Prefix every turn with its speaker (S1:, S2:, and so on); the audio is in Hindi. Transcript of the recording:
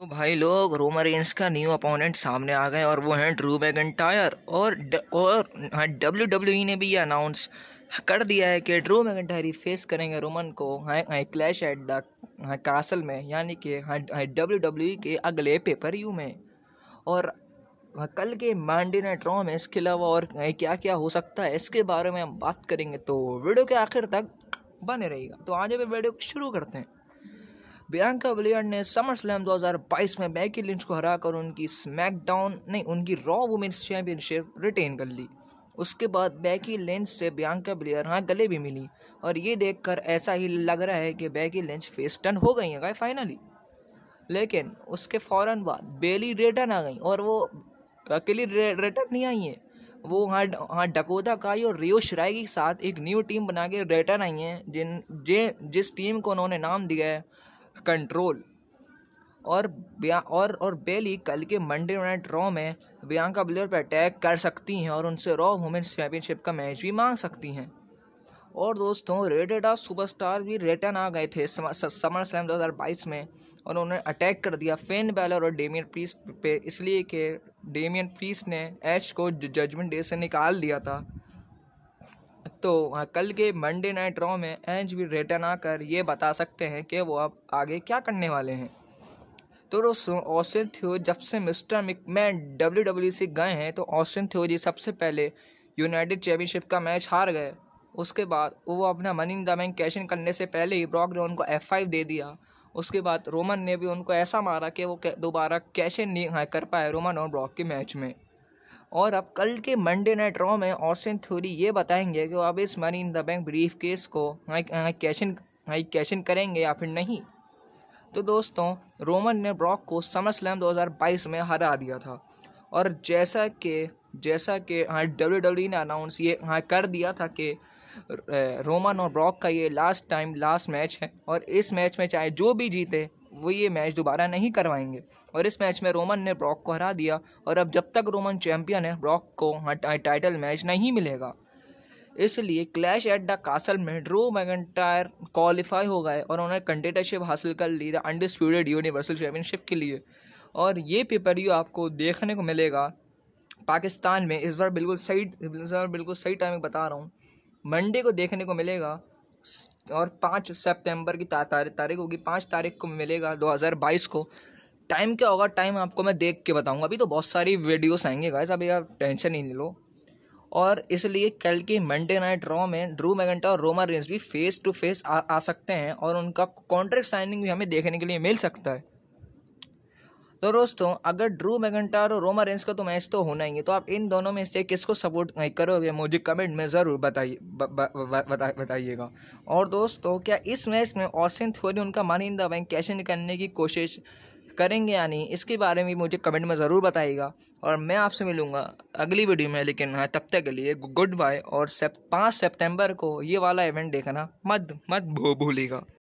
S1: तो भाई लोग रोमर रेंस का न्यू अपोनेंट सामने आ गए और वो हैं ड्रू मैगनटायर और द, और हाँ डब्ल्यू डब्ल्यू e ने भी ये अनाउंस कर दिया है कि ड्रू मैगनटायर फेस करेंगे रोमन को हाँ हाँ क्लैश एट द हाँ कासल में यानी कि हाँ डब्ल्यू हाँ, डब्ल्यू e के अगले पेपर यू में और हाँ, कल के मांडे नाइट रॉ में इसके अलावा और हाँ, क्या क्या हो सकता है इसके बारे में हम बात करेंगे तो वीडियो के आखिर तक बने रहेगा तो आज वे वीडियो शुरू करते हैं बियांका बलियर ने समर स्लैम 2022 में बैकी लिंच को हरा कर उनकी स्मैकडाउन नहीं उनकी रॉ वुमेंस चैंपियनशिप रिटेन कर ली उसके बाद बैकी लिंच से बियांका बिलियर हाँ गले भी मिली और ये देखकर ऐसा ही लग रहा है कि बैकी लिंच फेस टर्न हो गई हैं फाइनली लेकिन उसके फ़ौर बाद बेली रिटर्न आ गई और वो अकेली रिटर्न रेटन नहीं आई हैं वो हाँ हाँ डकोदा काई और रियो शराय के साथ एक न्यू टीम बना के रिटर्न आई हैं जिन जे जिस टीम को उन्होंने नाम दिया है कंट्रोल और और और बेली कल के मंडे नाइट रॉ में बियांका बिलियर पर अटैक कर सकती हैं और उनसे रॉ वुमेंस चैम्पियनशिप का मैच भी मांग सकती हैं और दोस्तों रेडेडा सुपरस्टार भी रिटर्न आ गए थे समर स्लैम 2022 में और उन्होंने अटैक कर दिया फेन बैलर और डेमियन प्रीस पे इसलिए कि डेमियन प्रीस ने एच को जजमेंट डे से निकाल दिया था तो हाँ, कल के मंडे नाइट रॉ में एच भी रिटर्न आकर ये बता सकते हैं कि वो अब आगे क्या करने वाले हैं तो दोस्तों ऑस्टिन थ्यो जब से mister McMahon W W E गए हैं तो ऑस्टिन जी सबसे पहले यूनाइटेड चैम्पियनशिप का मैच हार गए उसके बाद वो अपना money in the bank cash in करने से पहले ही ब्रॉक ने उनको एफ फाइव दे दिया उसके बाद रोमन ने भी उनको ऐसा मारा कि वो दोबारा कैश इन नहीं हाँ, कर पाए रोमन और ब्रॉक के मैच में और अब कल के मंडे नाइट रॉ में ऑस्टिन थ्योरी ये बताएंगे कि अब इस money in the bank briefcase को कैश इन कैश इन करेंगे या फिर नहीं तो दोस्तों रोमन ने ब्रॉक को समर स्लैम 2022 में हरा दिया था और जैसा कि जैसा कि डब्ल्यू हाँ, डब्ल्यू e ने अनाउंस ये हाँ, कर दिया था कि रोमन uh, और ब्रॉक का ये लास्ट टाइम लास्ट मैच है और इस मैच में चाहे जो भी जीते वो ये मैच दोबारा नहीं करवाएंगे और इस मैच में रोमन ने ब्रॉक को हरा दिया और अब जब तक रोमन चैंपियन है ब्रॉक को टाइटल मैच नहीं मिलेगा इसलिए क्लैश एट द कासल में ड्रो टायर क्वालिफाई हो गए और उन्होंने कंटेटरशिप हासिल कर ली द अनडिस्प्यूटेड यूनिवर्सल चैम्पियनशिप के लिए और ये पेपर यू आपको देखने को मिलेगा पाकिस्तान में इस बार बिल्कुल सही इस बार बिल्कुल सही टाइमिंग बता रहा हूँ मंडे को देखने को मिलेगा और पाँच सितंबर की तारीख होगी पाँच तारीख को मिलेगा 2022 को टाइम क्या होगा टाइम आपको मैं देख के बताऊंगा अभी तो बहुत सारी वीडियोस आएंगे गाइस अभी आप टेंशन ही नहीं लो और इसलिए कल की मंडे नाइट रॉ में ड्रू मैगेंटा और रोमा रेंस भी फेस टू फेस आ, आ सकते हैं और उनका कॉन्ट्रैक्ट साइनिंग भी हमें देखने के लिए मिल सकता है तो दोस्तों अगर ड्रू मैगनटार और रोमा रेंस का तो मैच तो होना ही है तो आप इन दोनों में से किसको सपोर्ट करोगे मुझे कमेंट में ज़रूर बताइए बताइएगा और दोस्तों क्या इस मैच में ऑसिन थोड़ी उनका मन इन द कैसे करने की कोशिश करेंगे या नहीं इसके बारे में मुझे कमेंट में ज़रूर बताइएगा और मैं आपसे मिलूँगा अगली वीडियो में लेकिन हाँ तब तक के लिए गुड बाय और से पाँच सेप्टेम्बर को ये वाला इवेंट देखना मत मत भूलिएगा